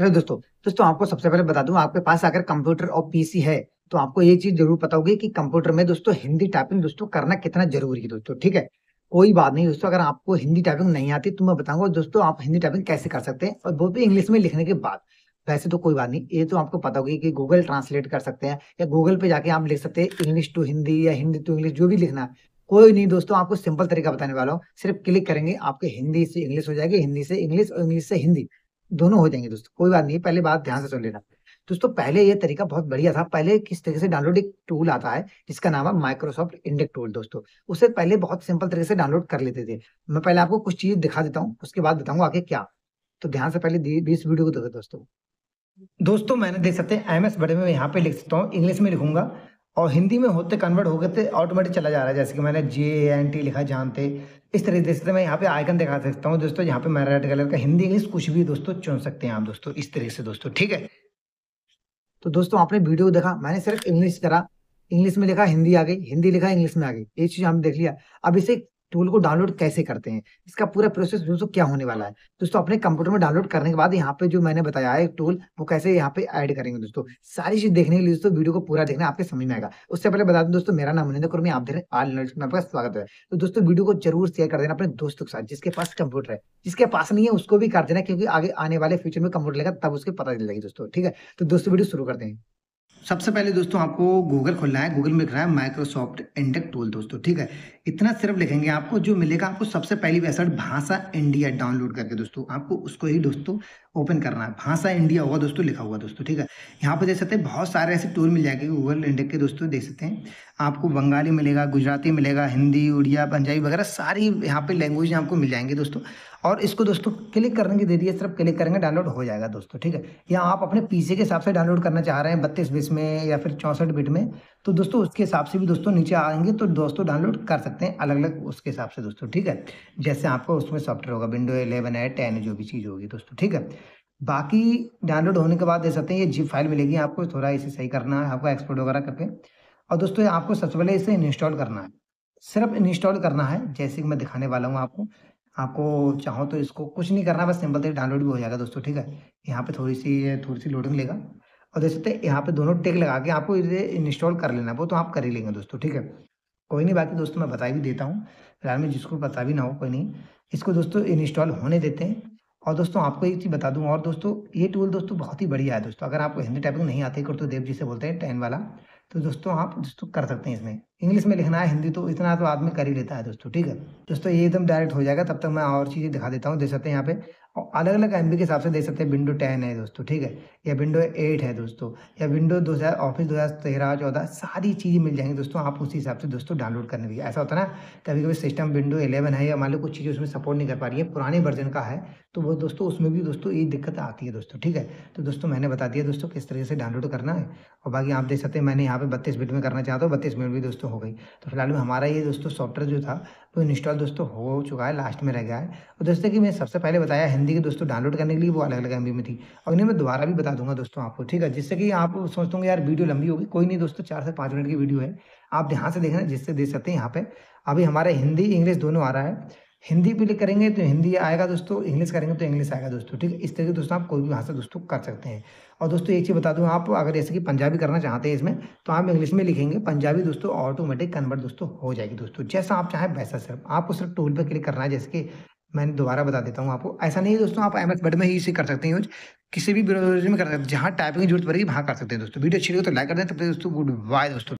hello दोस्तों दोस्तों आपको सबसे पहले बता दूं आपके पास अगर कंप्यूटर और पीसी है तो आपको ये चीज जरूर पता होगी कि कंप्यूटर में दोस्तों हिंदी टाइपिंग दोस्तों करना कितना जरूरी है दोस्तों ठीक है कोई बात नहीं दोस्तों अगर आपको हिंदी टाइपिंग नहीं आती तो मैं बताऊंगा दोस्तों आप हिंदी टाइपिंग कैसे कर सकते हैं और वो भी इंग्लिश में लिखने के बाद वैसे तो कोई बात नहीं ये तो आपको पता होगी कि गूगल ट्रांसलेट कर सकते हैं या गूगल पे जाके आप लिख सकते हैं इंग्लिश टू हिंदी या हिंदी टू इंग्लिश जो भी लिखना है कोई नहीं दोस्तों आपको सिंपल तरीका बताने वाला हूँ सिर्फ क्लिक करेंगे आपके हिंदी से इंग्लिश हो जाएगी हिंदी से इंग्लिश और इंग्लिश से हिंदी दोनों हो जाएंगे दोस्तों कोई बात नहीं पहले बात ध्यान से सुन लेना दोस्तों पहले ये तरीका बहुत बढ़िया था पहले किस तरीके से डाउनलोड एक टूल आता है जिसका नाम है माइक्रोसॉफ्ट इंडेक्स टूल दोस्तों उससे पहले बहुत सिंपल तरीके से डाउनलोड कर लेते थे मैं पहले आपको कुछ चीज दिखा देता हूँ उसके बाद बताऊंगा आगे क्या तो ध्यान से पहले इस वीडियो को देखो दोस्तों दोस्तों मैंने देख सकते हैं एम एस बड़े में यहाँ पे लिख सकता हूँ इंग्लिश में लिखूंगा और हिंदी में होते कन्वर्ट हो गए थे ऑटोमेटिक चला जा रहा है जैसे कि मैंने जे एन टी लिखा जानते इस तरीके से मैं यहाँ पे आइकन दिखा सकता हूँ दोस्तों यहाँ पे मैं रेड कलर का हिंदी इंग्लिश कुछ भी दोस्तों चुन सकते हैं आप दोस्तों इस तरीके से दोस्तों ठीक है तो दोस्तों आपने वीडियो देखा मैंने सिर्फ इंग्लिश करा इंग्लिश में लिखा हिंदी आ गई हिंदी लिखा इंग्लिश में आ गई ये चीज हमने देख लिया अब इसे टूल को डाउनलोड कैसे करते हैं इसका पूरा प्रोसेस दोस्तों क्या होने वाला है दोस्तों अपने कंप्यूटर में डाउनलोड करने के बाद यहाँ पे जो मैंने बताया है टूल वो कैसे यहाँ पे ऐड करेंगे दोस्तों सारी चीज देखने के लिए दोस्तों वीडियो को पूरा देखना आपके समझ में आएगा उससे पहले बता दें दोस्तों मेरा नाम मनिंदर कुर्मी आप देख रहे हैं आपका स्वागत है तो दोस्तों वीडियो को जरूर शेयर कर देना अपने दोस्तों के साथ जिसके पास कंप्यूटर है जिसके पास नहीं है उसको भी कर देना क्योंकि आगे आने वाले फ्यूचर में कंप्यूटर लेगा तब उसके पता जाएगी दोस्तों ठीक है तो दोस्तों वीडियो शुरू करते हैं सबसे पहले दोस्तों आपको गूगल खोलना है गूगल में लिख रहा है माइक्रोसॉफ्ट इंडेक टूल दोस्तों ठीक है इतना सिर्फ लिखेंगे आपको जो मिलेगा आपको सबसे पहली वेबसाइट भाषा इंडिया डाउनलोड करके दोस्तों आपको उसको ही दोस्तों ओपन करना है भाषा इंडिया होगा दोस्तों लिखा हुआ दोस्तों ठीक है यहाँ पर देख सकते हैं बहुत सारे ऐसे टूल मिल जाएंगे गूगल इंडेक के दोस्तों देख सकते हैं आपको बंगाली मिलेगा गुजराती मिलेगा हिंदी उड़िया पंजाबी वगैरह सारी यहाँ पे लैंग्वेज आपको मिल जाएंगी दोस्तों और इसको दोस्तों क्लिक करने की दे दिए सिर्फ क्लिक करेंगे डाउनलोड हो जाएगा दोस्तों ठीक है या आप अपने पीसी के हिसाब से डाउनलोड करना चाह रहे हैं बत्तीस बीस में या फिर चौंसठ बिट में तो दोस्तों उसके हिसाब से भी दोस्तों नीचे आएंगे तो दोस्तों डाउनलोड कर सकते हैं अलग अलग उसके हिसाब से दोस्तों ठीक है जैसे आपको उसमें सॉफ्टवेयर होगा विंडो एलेवन है टेन जो भी चीज़ होगी दोस्तों ठीक है बाकी डाउनलोड होने के बाद दे सकते हैं ये जिप फाइल मिलेगी आपको थोड़ा इसे सही करना है आपको एक्सपोर्ट वगैरह करके और दोस्तों आपको सबसे पहले इसे इंस्टॉल करना है सिर्फ इंस्टॉल करना है जैसे कि मैं दिखाने वाला हूँ आपको आपको चाहो तो इसको कुछ नहीं करना बस सिंपल तरीके डाउनलोड भी हो जाएगा दोस्तों ठीक है यहाँ पे थोड़ी सी थोड़ी सी लोडिंग लेगा और देख सकते यहाँ पे दोनों टेक लगा के आपको इसे इंस्टॉल कर लेना वो तो आप कर ही लेंगे दोस्तों ठीक है कोई नहीं बाकी दोस्तों मैं बता भी देता हूँ फिलहाल में जिसको पता भी ना हो कोई नहीं इसको दोस्तों इंस्टॉल होने देते हैं और दोस्तों आपको एक चीज़ बता दूँ और दोस्तों ये टूल दोस्तों बहुत ही बढ़िया है दोस्तों अगर आपको हिंदी टाइपिंग नहीं आती कर तो देव जी से बोलते हैं टेन वाला तो दोस्तों आप दोस्तों कर सकते हैं इसमें इंग्लिश में लिखना है हिंदी तो इतना तो आदमी कर ही लेता है दोस्तों ठीक है दोस्तों ये एकदम डायरेक्ट हो जाएगा तब तक मैं और चीज़ें दिखा देता हूँ देख सकते हैं यहाँ पे और अलग अलग एम के हिसाब से देख सकते हैं विंडो टेन है दोस्तों ठीक है या विंडो एट है दोस्तों या विंडो दो हज़ार ऑफिस दो हज़ार तेरह चौदह सारी चीज़ें मिल जाएंगी दोस्तों आप उसी हिसाब से दोस्तों डाउनलोड करने भी ऐसा होता है ना कभी कभी सिस्टम विंडो एलेवन है या मान लो कुछ चीज़ें उसमें सपोर्ट नहीं कर पा रही है पुराने वर्जन का है तो वो दोस्तों उसमें भी दोस्तों ये दिक्कत आती है दोस्तों ठीक है तो दोस्तों मैंने बता दिया दोस्तों किस तरीके से डाउनलोड करना है और बाकी आप देख सकते हैं मैंने यहाँ पर बत्तीस मिनट में करना चाहता हूँ बत्तीस मिनट भी दोस्तों हो गई तो फिलहाल में हमारा ये दोस्तों सॉफ्टवेयर जो था तो इंस्टॉल दोस्तों हो चुका है लास्ट में रह गया है और दोस्तों कि मैं सबसे पहले बताया हिंदी की दोस्तों डाउनलोड करने के लिए वो अलग अलग एम में थी और इन्हें मैं दोबारा भी बता दूंगा दोस्तों आपको ठीक है जिससे कि आप सोचते होंगे यार वीडियो लंबी होगी कोई नहीं दोस्तों चार से पाँच मिनट की वीडियो है आप ध्यान से देखना जिससे देख सकते हैं यहाँ पर अभी हमारे हिंदी इंग्लिश दोनों आ रहा है हिंदी पे करेंगे तो हिंदी आएगा दोस्तों इंग्लिश करेंगे तो इंग्लिश आएगा दोस्तों ठीक है इस तरीके दोस्तों आप कोई भी भाषा दोस्तों कर सकते हैं और दोस्तों एक चीज़ बता दूं आप अगर जैसे कि पंजाबी करना चाहते हैं इसमें तो आप इंग्लिश में लिखेंगे पंजाबी दोस्तों ऑटोमेटिक कन्वर्ट दोस्तों हो जाएगी दोस्तों जैसा आप चाहें वैसा सिर्फ आपको सिर्फ टूल पर क्लिक करना है जैसे कि मैंने दोबारा बता देता हूँ आपको ऐसा नहीं है दोस्तों आप एम एस में ही इसे कर सकते हैं यूज किसी भी में कर सकते हैं जहाँ टाइपिंग की जरूरत पड़ेगी वहाँ कर सकते हैं दोस्तों वीडियो अच्छी लगे तो लाइक कर दें तब दोस्तों गुड बाय दोस्तों